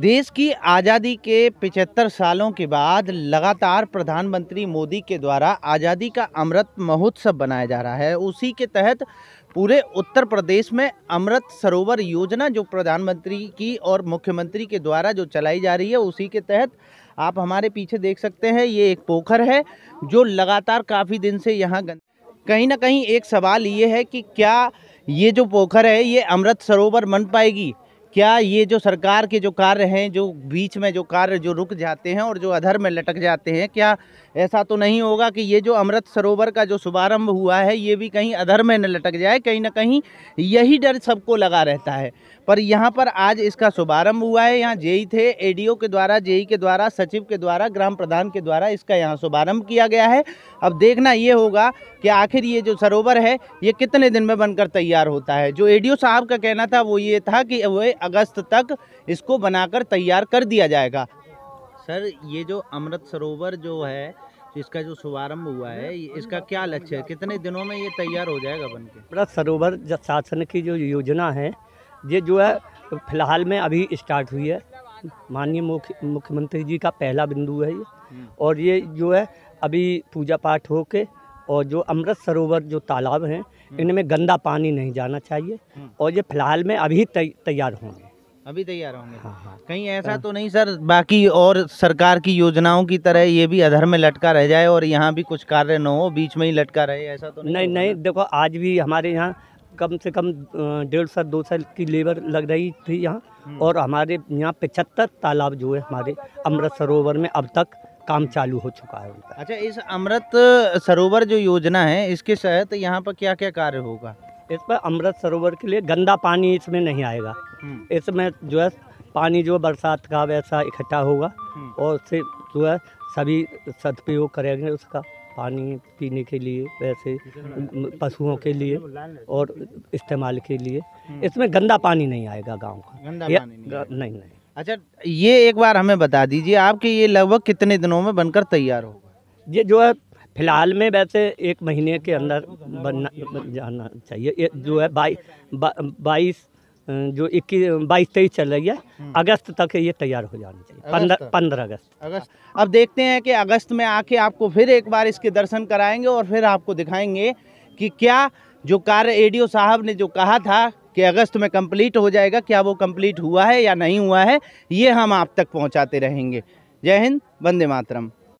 देश की आज़ादी के 75 सालों के बाद लगातार प्रधानमंत्री मोदी के द्वारा आज़ादी का अमृत महोत्सव बनाया जा रहा है उसी के तहत पूरे उत्तर प्रदेश में अमृत सरोवर योजना जो प्रधानमंत्री की और मुख्यमंत्री के द्वारा जो चलाई जा रही है उसी के तहत आप हमारे पीछे देख सकते हैं ये एक पोखर है जो लगातार काफ़ी दिन से यहाँ गंद कहीं ना कहीं एक सवाल ये है कि क्या ये जो पोखर है ये अमृत सरोवर बन पाएगी क्या ये जो सरकार के जो कार्य हैं जो बीच में जो कार्य जो रुक जाते हैं और जो अधर में लटक जाते हैं क्या ऐसा तो नहीं होगा कि ये जो अमृत सरोवर का जो शुभारंभ हुआ है ये भी कहीं अधर में न लटक जाए कहीं ना कहीं यही डर सबको लगा रहता है पर यहाँ पर आज इसका शुभारंभ हुआ है यहाँ जेई थे एडीओ के द्वारा जेई के द्वारा सचिव के द्वारा ग्राम प्रधान के द्वारा इसका यहाँ शुभारंभ किया गया है अब देखना ये होगा कि आखिर ये जो सरोवर है ये कितने दिन में बनकर तैयार होता है जो ए साहब का कहना था वो ये था कि वह अगस्त तक इसको बनाकर तैयार कर दिया जाएगा सर ये जो अमृत सरोवर जो है इसका जो शुभारंभ हुआ है इसका क्या लक्ष्य है कितने दिनों में ये तैयार हो जाएगा बन के अमृत सरोवर शासन की जो योजना है ये जो है फिलहाल में अभी स्टार्ट हुई है माननीय मुख्य मुख्यमंत्री जी का पहला बिंदु है ये हम्म। और ये जो है अभी पूजा पाठ हो के और जो अमृत सरोवर जो तालाब हैं हम्म। इनमें गंदा पानी नहीं जाना चाहिए हम्म। और ये फिलहाल में अभी तैयार होंगे अभी तैयार होंगे हाँ हाँ कहीं ऐसा हाँ। तो नहीं सर बाकी और सरकार की योजनाओं की तरह ये भी अधर में लटका रह जाए और यहाँ भी कुछ कार्य न हो बीच में ही लटका रहे ऐसा तो नहीं नहीं, नहीं देखो आज भी हमारे यहाँ कम से कम डेढ़ सौ दो सौ की लेबर लग रही थी यहाँ हम्म। और हमारे यहाँ पचहत्तर तालाब जो है हमारे अमृत सरोवर में अब तक काम चालू हो चुका है उनका अच्छा इस अमृत सरोवर जो योजना है इसके तहत यहाँ पर क्या क्या कार्य होगा इस पर अमृत सरोवर के लिए गंदा पानी इसमें नहीं आएगा हम्म। इसमें जो है पानी जो बरसात का वैसा इकट्ठा होगा हम्म। और उससे जो है सभी सदुपयोग करेंगे उसका पानी पीने के लिए वैसे पशुओं के लिए और इस्तेमाल के लिए हम्म। इसमें गंदा पानी नहीं आएगा गांव का गंदा पानी नहीं, नहीं, नहीं। अच्छा ये एक बार हमें बता दीजिए आपके ये लगभग कितने दिनों में बनकर तैयार होगा ये जो है फिलहाल में वैसे एक महीने के अंदर बनना जाना चाहिए ये जो है बाई, बा, बाईस जो इक्कीस बाईस तेईस चल रही है हम्म। अगस्त तक ये तैयार हो जानी चाहिए पंद्रह अगस्त अगस्त अब देखते हैं कि अगस्त में आके आपको फिर एक बार इसके दर्शन कराएंगे और फिर आपको दिखाएंगे कि क्या जो कार्य एडीओ साहब ने जो कहा था कि अगस्त में कंप्लीट हो जाएगा क्या वो कंप्लीट हुआ है या नहीं हुआ है ये हम आप तक पहुंचाते रहेंगे जय हिंद वंदे मातरम